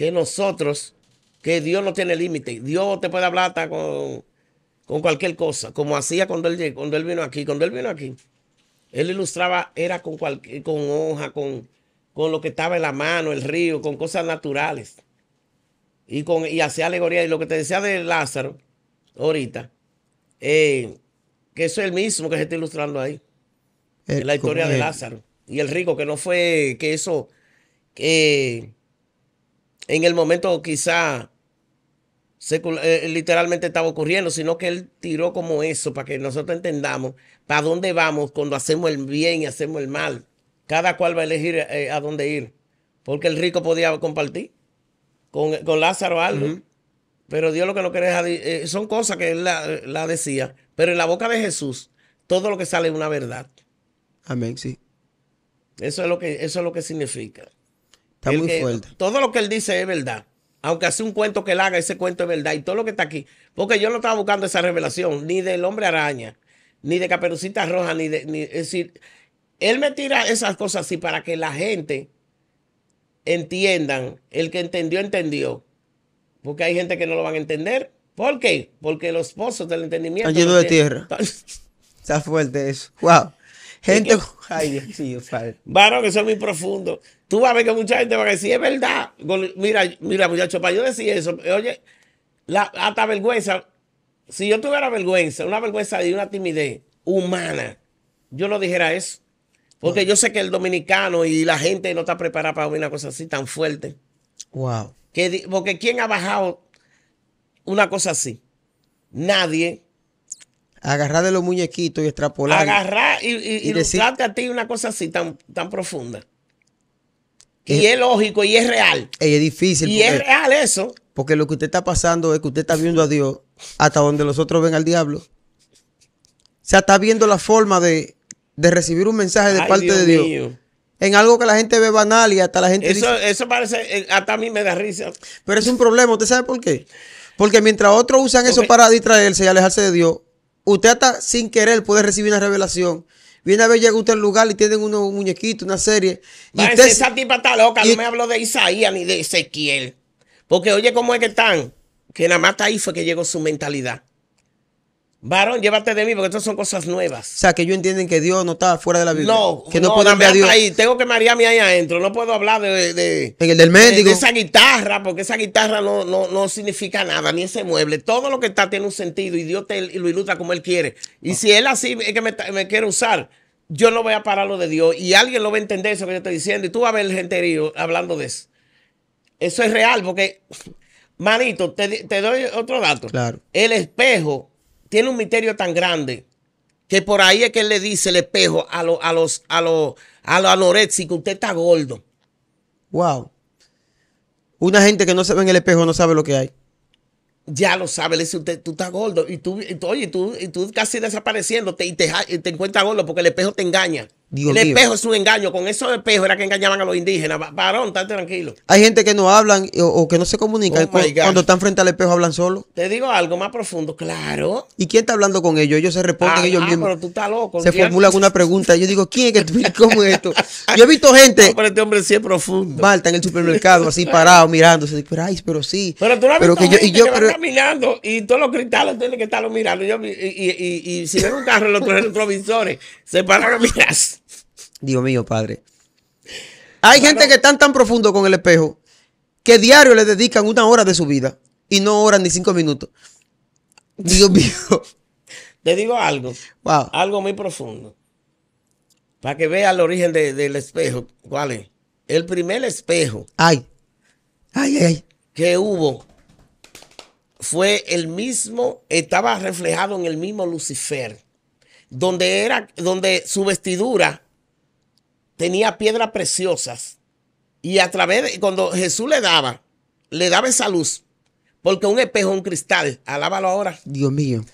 que nosotros, que Dios no tiene límite. Dios te puede hablar hasta con, con cualquier cosa, como hacía cuando él, cuando él vino aquí. Cuando él vino aquí, él ilustraba, era con, con hoja, con, con lo que estaba en la mano, el río, con cosas naturales. Y, con, y hacía alegoría. Y lo que te decía de Lázaro, ahorita, eh, que eso es el mismo que se está ilustrando ahí. la historia de Lázaro. Y el rico, que no fue, que eso, que en el momento quizá eh, eh, literalmente estaba ocurriendo, sino que él tiró como eso para que nosotros entendamos para dónde vamos cuando hacemos el bien y hacemos el mal. Cada cual va a elegir eh, a dónde ir, porque el rico podía compartir con, con Lázaro algo. Pero Dios lo que no quiere es... son cosas que él la, decía, pero en la boca de Jesús todo lo que sale es una verdad. Amén, sí. Eso es lo que, eso es lo que significa. Está muy fuerte. Todo lo que él dice es verdad. Aunque hace un cuento que él haga, ese cuento es verdad. Y todo lo que está aquí. Porque yo no estaba buscando esa revelación, ni del hombre araña, ni de Caperucita Roja, ni de. es decir, él me tira esas cosas así para que la gente entiendan. El que entendió, entendió. Porque hay gente que no lo van a entender. ¿Por qué? Porque los pozos del entendimiento. Han de tierra. (laughs) Está fuerte eso. Wow. Gente, que, eh, eh, ay Dios mío, son muy profundo. Tú vas a ver que mucha gente va a decir, es verdad. Mira, mira, muchachos, para yo decir eso, oye, la, hasta vergüenza. Si yo tuviera vergüenza, una vergüenza y una timidez humana, yo no dijera eso. Porque yo sé que el dominicano y la gente no está preparada para una cosa así tan fuerte. Wow. Que, porque ¿quién ha bajado una cosa así? Nadie agarrar de los muñequitos y extrapolar. Agarrar y, y, y, a ti una cosa así tan, tan profunda. y eh, es lógico y es real. Y es difícil. Y es real eso. Porque lo que usted está pasando es que usted está viendo a Dios hasta donde los otros ven al diablo. O sea, está viendo la forma de, recibir un mensaje de parte de Dios. En algo que la gente ve banal y hasta la gente. Eso, eso parece. Eh, hasta a mí me da risa. Pero es un problema. ¿Usted sabe por qué? Porque mientras otros usan eso para distraerse y alejarse de Dios, Usted hasta sin querer puede recibir una revelación. Viene a ver, llega usted al lugar y tienen unos muñequitos, una serie. Y esa tipa está loca, no me habló de Isaías ni de Ezequiel. Porque oye cómo es que están. Que nada más está ahí fue que llegó su mentalidad. Varón, llévate de mí, porque estas son cosas nuevas. O sea, que ellos entienden que Dios no está fuera de la Biblia. No, que no, no ver a Dios. Ahí. Tengo que marearme ahí adentro. No puedo hablar de, en el del médico. esa guitarra, porque esa guitarra no, no, significa nada, ni ese mueble. Todo lo que está tiene un sentido y Dios te lo ilustra como Él quiere. Y si Él así es que me, quiere usar, yo no voy a parar lo de Dios. Y alguien lo va a entender eso que yo estoy diciendo. Y tú vas a ver gente herido hablando de eso. Eso es real, porque, manito, te, te doy otro dato. Claro. El espejo tiene un misterio tan grande que por ahí es que él le dice el espejo a, los a los a los a que usted está gordo. Wow. Una gente que no se ve en el espejo no sabe lo que hay. Ya lo sabe, le dice usted, tú estás gordo. Y tú, oye, tú, y tú casi desapareciendo y te encuentras gordo porque el espejo te engaña el espejo es un engaño. Con esos espejos era que engañaban a los indígenas. Varón, estás tranquilo. Hay gente que no hablan o, que no se comunican. Oh cuando, están frente al espejo hablan solo. Te digo algo más profundo, claro. ¿Y quién está hablando con ellos? Ellos se responden ah, ellos ah, mismos. Pero tú estás loco. Se formula alguna pregunta. Yo digo, ¿quién es que tú, ¿Cómo es esto? (laughs) Yo he visto gente. No, pero este hombre sí es profundo. Malta en el supermercado, así parado, mirándose. Pero, ay, pero sí. Pero tú no has visto que gente yo, y yo que va caminando y todos los cristales tienen que estarlo mirando. y, y, y, si ven un carro, los tres retrovisores se paran a mirar. Dios mío, padre. Hay gente que están tan profundo con el espejo que diario le dedican una hora de su vida y no oran ni cinco minutos. Dios mío. (laughs) Te digo algo. Algo muy profundo. Para que vea el origen del espejo. ¿Cuál es? El primer espejo. Ay. Ay, ay. Que hubo fue el mismo, estaba reflejado en el mismo Lucifer, donde era, donde su vestidura tenía piedras preciosas. Y a través, de, cuando Jesús le daba, le daba esa luz, porque un espejo, un cristal, alábalo ahora. Dios mío.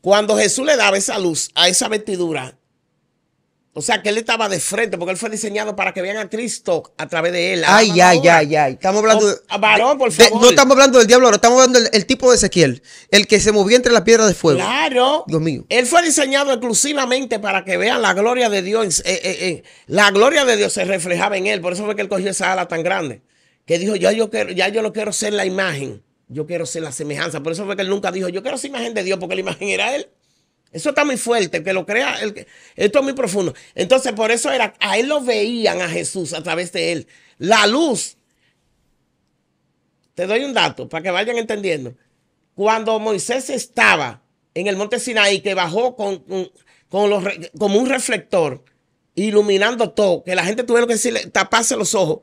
Cuando Jesús le daba esa luz a esa vestidura, o sea, que él estaba de frente, porque él fue diseñado para que vean a Cristo a través de él. Ay, ay, ay, ay. Estamos hablando. Ah, varón, por favor. no estamos hablando del diablo, estamos hablando del el tipo de Ezequiel, el que se movía entre las piedras de fuego. Claro. Dios mío. Él fue diseñado exclusivamente para que vean la gloria de Dios. Eh, eh, eh, la gloria de Dios se reflejaba en él. Por eso fue que él cogió esa ala tan grande. Que dijo, ya yo, quiero, ya yo lo quiero ser la imagen. Yo quiero ser la semejanza. Por eso fue que él nunca dijo, yo quiero ser imagen de Dios, porque la imagen era él. Eso está muy fuerte, que lo crea, esto es muy profundo. Entonces, por eso era, a él lo veían a Jesús a través de él. La luz. Te doy un dato para que vayan entendiendo. Cuando Moisés estaba en el monte Sinaí, que bajó con, los, como un reflector, iluminando todo, que la gente tuviera que decirle, taparse los ojos,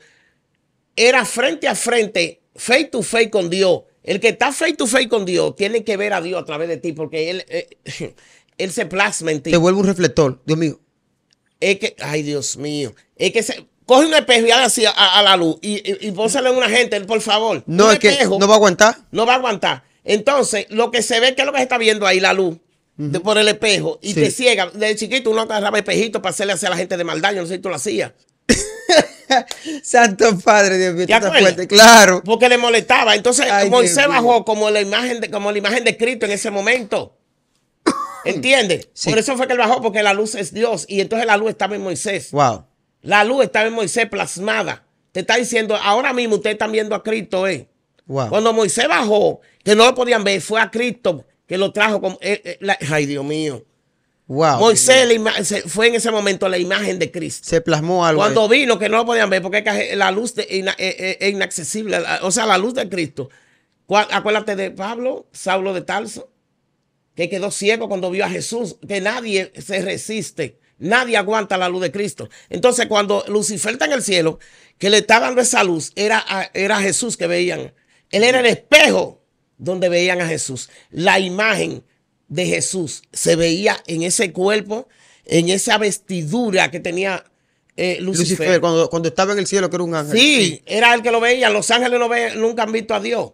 era frente a frente, face to face con Dios el que está face to face con Dios tiene que ver a Dios a través de ti porque Él, eh, (laughs) él se plasma en ti. Te vuelve un reflector, Dios mío. Es que, ay Dios mío, es que se, coge un espejo y haga así a, la luz y, y, y en una gente, por favor. No, es que no va a aguantar. No va a aguantar. Entonces, lo que se ve, que es lo que se está viendo ahí, la luz, por el espejo, y te ciega. De chiquito uno agarraba espejito para hacerle a la gente de maldad, no sé si tú lo hacías. (laughs) (laughs) Santo Padre, Dios mío, está fuerte, claro. Porque le molestaba. Entonces Moisés bajó como la imagen de, como la imagen de Cristo en ese momento. (coughs) ¿Entiendes? Por eso fue que él bajó, porque la luz es Dios. Y entonces la luz estaba en Moisés. Wow. La luz estaba en Moisés plasmada. Te está diciendo, ahora mismo ustedes están viendo a Cristo, ¿eh? Cuando Moisés bajó, que no lo podían ver, fue a Cristo que lo trajo. Como, eh, eh, ay, Dios mío. Wow, Moisés fue en ese momento la imagen de Cristo. Se plasmó algo. Cuando vino, que no lo podían ver, porque la luz es e, e, e inaccesible, o sea, la luz de Cristo. Acuérdate de Pablo, Saulo de Tarso, que quedó ciego cuando vio a Jesús, que nadie se resiste, nadie aguanta la luz de Cristo. Entonces, cuando Lucifer está en el cielo, que le está dando esa luz, era, era Jesús que veían. Él era el espejo donde veían a Jesús, la imagen de Jesús se veía en ese cuerpo, en esa vestidura que tenía eh, Lucifer. cuando, estaba en el cielo, que era un ángel. Sí, era el que lo veía. Los ángeles no ven, nunca han visto a Dios.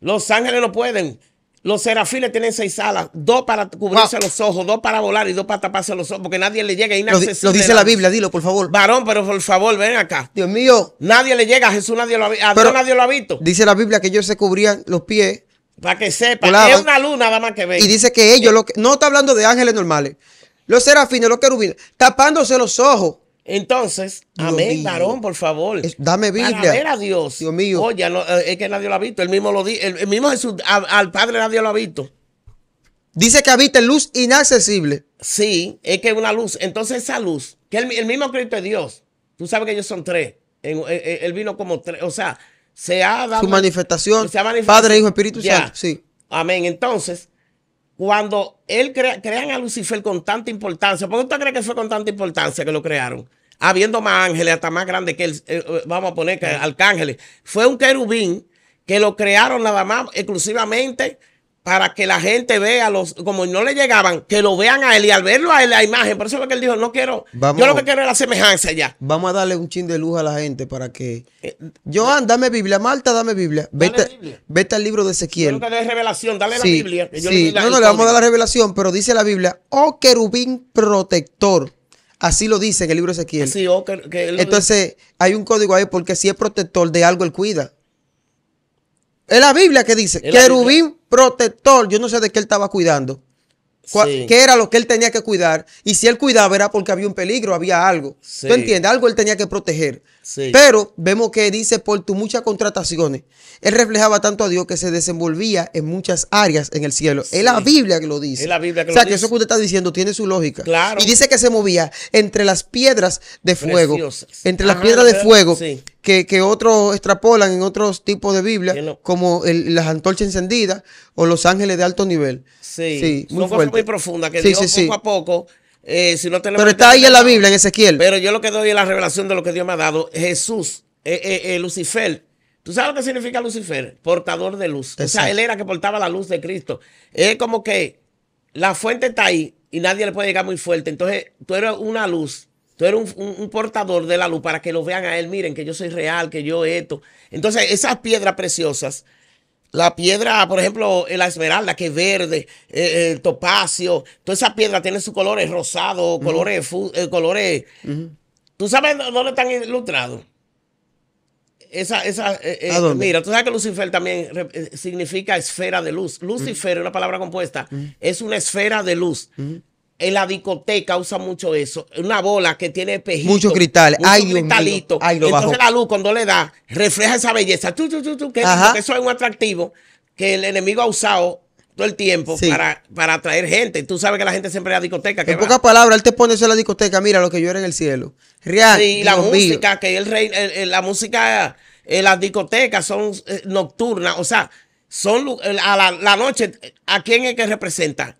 Los ángeles no pueden. Los serafines tienen seis alas, dos para cubrirse ah. los ojos, dos para volar y dos para taparse los ojos, porque nadie le llega inaccesible. Lo, dice la Biblia, dilo, por favor. Varón, pero por favor, ven acá. Dios mío. Nadie le llega a Jesús, nadie a Dios nadie lo ha visto. Dice la Biblia que ellos se cubrían los pies para que sepa, que es una luna nada más que ve. Y dice que ellos, no está hablando de ángeles normales, los serafines, los querubines, tapándose los ojos. Entonces, amén, varón, por favor. dame Biblia. Para ver a Dios. Dios mío. Oye, eh, es que nadie lo ha visto. El mismo, lo dijo, el, mismo Jesús, al Padre nadie lo ha visto. Dice que habita luz inaccesible. Sí, es que es una luz. Entonces, esa luz, que el, mismo Cristo es Dios. Tú sabes que ellos son tres. Eh, eh, él vino como tres. O sea, se ha Su manifestación. Padre, Hijo, Espíritu Santo. Sí. Amén. Entonces, cuando él crea, crean a Lucifer con tanta importancia, ¿por qué usted cree que fue con tanta importancia que lo crearon? Habiendo más ángeles, hasta más grandes que él, eh, eh, vamos a poner que arcángeles. Fue un querubín que lo crearon nada más exclusivamente para que la gente vea los, como no le llegaban, que lo vean a él y al verlo a él la imagen. Por eso es lo que él dijo, no quiero, yo lo que quiero es la semejanza ya. Vamos a darle un chin de luz a la gente para que. Eh, Joan, dame Biblia, Marta, dame Biblia. Vete, al libro de Ezequiel. Yo que revelación, dale la Biblia. no, no, le vamos a dar la revelación, pero dice la Biblia, oh querubín protector. Así lo dice en el libro de Ezequiel. Oh, Entonces, hay un código ahí porque si es protector de algo, él cuida. Es la Biblia que dice, querubín protector. Yo no sé de qué él estaba cuidando. ¿Qué era lo que él tenía que cuidar? Y si él cuidaba era porque había un peligro, había algo. ¿Tú entiendes? Algo él tenía que proteger. Pero vemos que dice, por tus muchas contrataciones, él reflejaba tanto a Dios que se desenvolvía en muchas áreas en el cielo. Es la Biblia que lo dice. la Biblia que o sea, que eso que usted está diciendo tiene su lógica. Y dice que se movía entre las piedras de fuego. Entre las ah, piedras de fuego. Que, otros extrapolan en otros tipos de Biblia, como las antorchas encendidas o los ángeles de alto nivel. Sí, muy son muy que sí, poco a poco eh, si no pero está ahí en la Biblia, en Ezequiel. Pero yo lo que doy es la revelación de lo que Dios me ha dado. Jesús, eh, eh, Lucifer. ¿Tú sabes lo que significa Lucifer? Portador de luz. O sea, él era que portaba la luz de Cristo. Es como que la fuente está ahí y nadie le puede llegar muy fuerte. Entonces, tú eres una luz. Tú eres un, portador de la luz para que lo vean a él. Miren, que yo soy real, que yo esto. Entonces, esas piedras preciosas la piedra, por ejemplo, la esmeralda, que es verde, eh, el topacio, toda esa piedra tiene sus colores rosados, eh, colores. colores. ¿Tú sabes dónde están ilustrados? Esa, esa, eh, mira, tú sabes que Lucifer también significa esfera de luz. Lucifer, es una palabra compuesta, es una esfera de luz en la discoteca usa mucho eso. Una bola que tiene espejito. Muchos cristales. Mucho ay, cristalito. Entonces la luz cuando le da, refleja esa belleza. Tú, tú, tú, que, eso es un atractivo que el enemigo ha usado todo el tiempo para, para atraer gente. Tú sabes que la gente siempre en la discoteca. en pocas palabras, él te pone eso en la discoteca. Mira lo que yo era en el cielo. Real. y la música, que el rey, la música, eh, las discotecas son eh, nocturnas. O sea, son la, noche. ¿A quién es que representa?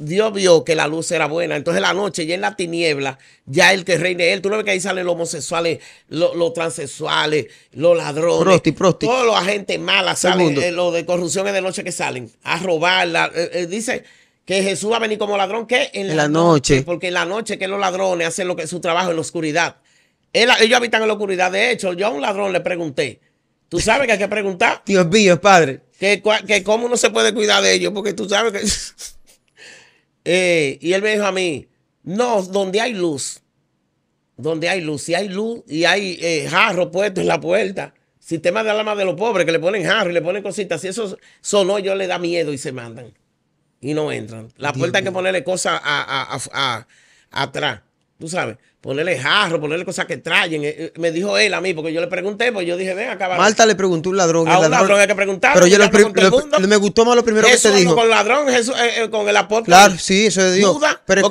Dios vio que la luz era buena. Entonces la noche, y en la tiniebla, ya el que reine él. Tú no ves que ahí salen los homosexuales, los, transexuales, los ladrones. Prosti, prosti. Todos los agentes malos, salen. Eh, los de corrupción es de noche que salen a robarla. Eh, eh, dice que Jesús va a venir como ladrón. ¿Qué? En, la, noche. Porque en la noche que los ladrones hacen lo que su trabajo en la oscuridad. ellos habitan en la oscuridad. De hecho, yo a un ladrón le pregunté. Tú sabes que hay que preguntar. (laughs) Dios mío, padre. Que, que cómo uno se puede cuidar de ellos, porque tú sabes que. (laughs) Eh, y él me dijo a mí, no, donde hay luz, donde hay luz, si hay luz y hay eh, jarro puesto en la puerta, sistema de alarma de los pobres que le ponen jarro y le ponen cositas, si eso sonó yo le da miedo y se mandan y no entran. La puerta hay que ponerle cosas a, a, a, atrás, tú sabes ponerle jarro, ponerle cosas que traen. Eh, eh, me dijo él a mí, porque yo le pregunté, pues yo dije, ven acá. Marta le preguntó un ladrón. A un ladrón, hay que preguntar. Pero yo le, pregunté, me gustó más lo primero que te dijo. con ladrón, eh, con el apóstol. Claro, sí, eso es Dios. porque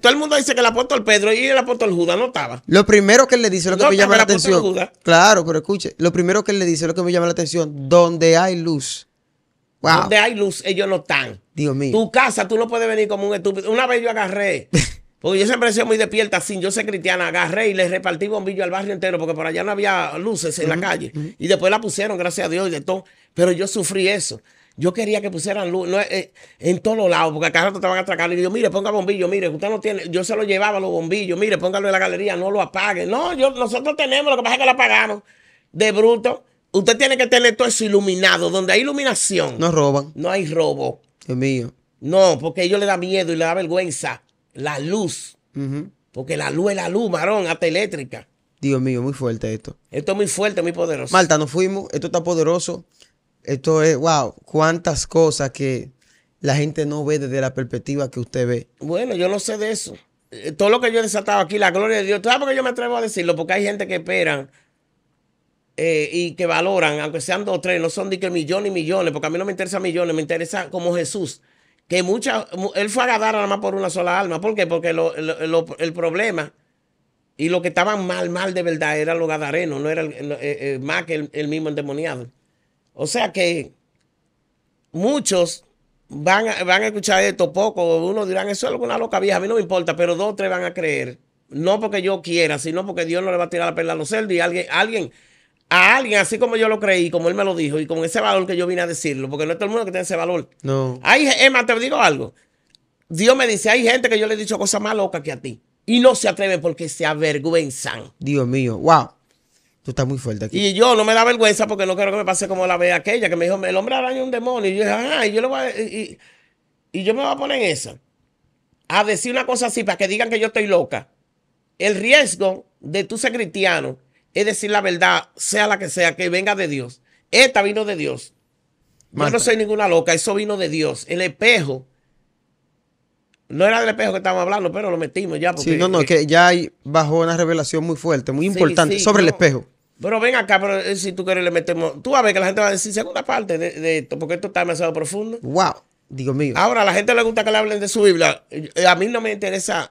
todo el mundo dice que el apóstol Pedro y el apóstol Judas no estaba. Lo primero que él le dice, lo que me llama la atención. Claro, pero escuche, lo primero que él le dice, lo que me llama la atención, donde hay luz. Wow. Donde hay luz, ellos no están. Dios mío. Tu casa, tú no puedes venir como un estúpido. Una vez yo agarré (laughs) Porque yo siempre he sido muy despierta, sin yo sé cristiana, agarré y le repartí bombillo al barrio entero, porque por allá no había luces en la calle. Y después la pusieron, gracias a Dios, y de todo. Pero yo sufrí eso. Yo quería que pusieran luz eh, en todos lados, porque acá rato te van a atracar. Y yo, mire, ponga bombillo, mire, usted no tiene. Yo se lo llevaba los bombillos, mire, póngalo en la galería, no lo apague. No, yo, nosotros tenemos, lo que pasa es que lo apagamos de bruto. Usted tiene que tener todo eso iluminado. Donde hay iluminación. No roban. No hay robo. Es mío. No, porque ellos le da miedo y le da vergüenza la luz. Porque la luz es la luz, marón, hasta eléctrica. Dios mío, muy fuerte esto. Esto es muy fuerte, muy poderoso. Malta, nos fuimos. Esto está poderoso. Esto es, wow, cuántas cosas que la gente no ve desde la perspectiva que usted ve. Bueno, yo no sé de eso. Eh, todo lo que yo he desatado aquí, la gloria de Dios. ¿Sabes por yo me atrevo a decirlo? Porque hay gente que esperan eh, y que valoran, aunque sean dos o tres, no son de que millones y millones, porque a mí no me interesa millones, me interesa como Jesús que muchas, él fue a Gadara nada más por una sola alma. ¿Por qué? Porque el problema y lo que estaban mal, mal de verdad era los gadarenos, no era eh, eh, más que el, mismo endemoniado. O sea que muchos van a, van a escuchar esto poco, Uno dirán, eso es alguna loca vieja, a mí no me importa, pero dos o tres van a creer. No porque yo quiera, sino porque Dios no le va a tirar la perla a los cerdos y alguien, alguien a alguien así como yo lo creí, como él me lo dijo, y con ese valor que yo vine a decirlo, porque no es todo el mundo que tiene ese valor. No. Hay, Emma, te digo algo. Dios me dice, hay gente que yo le he dicho cosas más locas que a ti. Y no se atreven porque se avergüenzan. Dios mío, wow. Tú estás muy fuerte aquí. Y yo no me da vergüenza porque no quiero que me pase como la vez aquella que me dijo, el hombre araña un demonio. Y yo dije, yo, le voy y, y yo me voy a poner en esa. A decir una cosa así para que digan que yo estoy loca. El riesgo de tú ser cristiano es decir la verdad, sea la que sea, que venga de Dios. Esta vino de Dios. Yo no soy ninguna loca, eso vino de Dios. El espejo. No era del espejo que estábamos hablando, pero lo metimos ya. sí, no, no, eh, que ya hay, bajó una revelación muy fuerte, muy importante sobre el espejo. Pero ven acá, pero eh, si tú quieres le metemos. Tú a ver que la gente va a decir segunda parte de, esto, porque esto está demasiado profundo. Wow, digo mío. Ahora, a la gente le gusta que le hablen de su Biblia. Eh, a mí no me interesa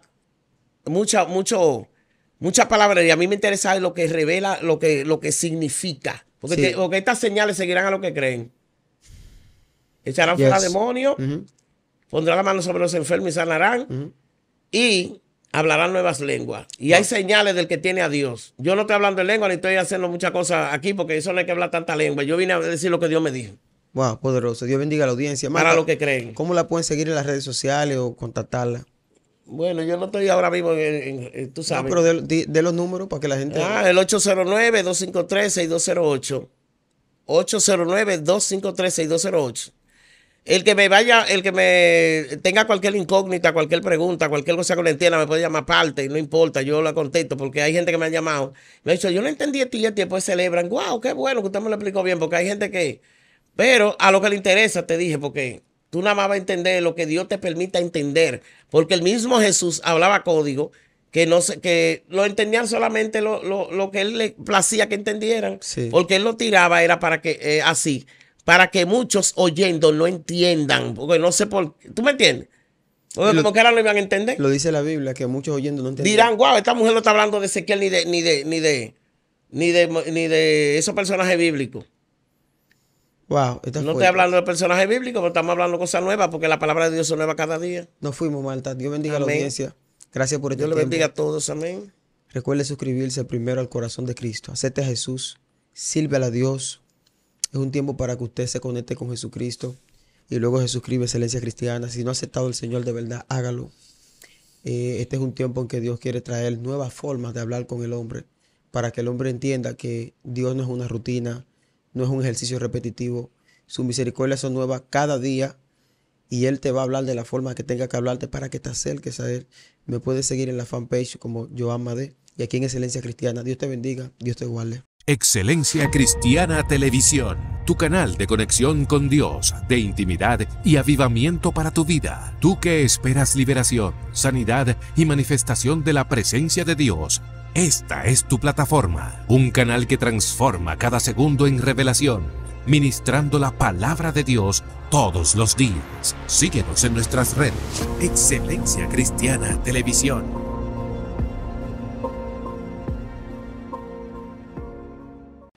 mucho, mucho muchas palabras y a mí me interesa lo que revela, lo que, lo que significa. Porque, estas señales seguirán a lo que creen. Echarán fuera demonios, pondrán la mano sobre los enfermos y sanarán. Y hablarán nuevas lenguas. Y hay señales del que tiene a Dios. Yo no estoy hablando de lengua ni estoy haciendo muchas cosas aquí porque eso no hay que hablar tanta lengua. Yo vine a decir lo que Dios me dijo. Wow, poderoso. Dios bendiga a la audiencia. Para lo que creen. ¿Cómo la pueden seguir en las redes sociales o contactarla? Bueno, yo no estoy ahora mismo en, eh, tú sabes. pero de, los números para que la gente. Ah, el 809-253-6208. 809-253-6208. El que me vaya, el que me tenga cualquier incógnita, cualquier pregunta, cualquier cosa que no entienda, me puede llamar parte. y no importa, yo la contesto porque hay gente que me ha llamado. Me ha dicho, yo no entendí esto y y después celebran. ¡Wow! ¡Qué bueno que usted me lo explicó bien! Porque hay gente que. Pero a lo que le interesa, te dije, porque Tú nada más vas a entender lo que Dios te permita entender. Porque el mismo Jesús hablaba código que no se, que lo entendían solamente lo, que él le placía que entendieran. Porque él lo tiraba, era para que eh, así, para que muchos oyendo no entiendan. Porque no sé por ¿Tú me entiendes? Porque como que ahora no iban a entender. Lo dice la Biblia, que muchos oyendo no entienden. Dirán, wow, esta mujer no está hablando de Ezequiel ni de, ni de, ni de, ni de, ni de esos personajes bíblicos no estoy hablando de personajes bíblicos, estamos hablando de cosas nuevas porque la palabra de Dios es nueva cada día. Nos fuimos, Marta. Dios bendiga a la audiencia. Gracias por este Dios tiempo. bendiga a todos. Amén. Recuerde suscribirse primero al corazón de Cristo. Acepte a Jesús. Sírvale a Dios. Es un tiempo para que usted se conecte con Jesucristo. Y luego se suscribe a Excelencia Cristiana. Si no ha aceptado al Señor de verdad, hágalo. Eh, este es un tiempo en que Dios quiere traer nuevas formas de hablar con el hombre. Para que el hombre entienda que Dios no es una rutina no es un ejercicio repetitivo. Su misericordia son nueva cada día y Él te va a hablar de la forma que tenga que hablarte para que te acerques a Él. Me puedes seguir en la fanpage como Joan Madé y aquí en Excelencia Cristiana. Dios te bendiga, Dios te guarde. Excelencia Cristiana Televisión, tu canal de conexión con Dios, de intimidad y avivamiento para tu vida. Tú que esperas liberación, sanidad y manifestación de la presencia de Dios esta es tu plataforma, un canal que transforma cada segundo en revelación, ministrando la palabra de Dios todos los días. Síguenos en nuestras redes. Excelencia Cristiana Televisión.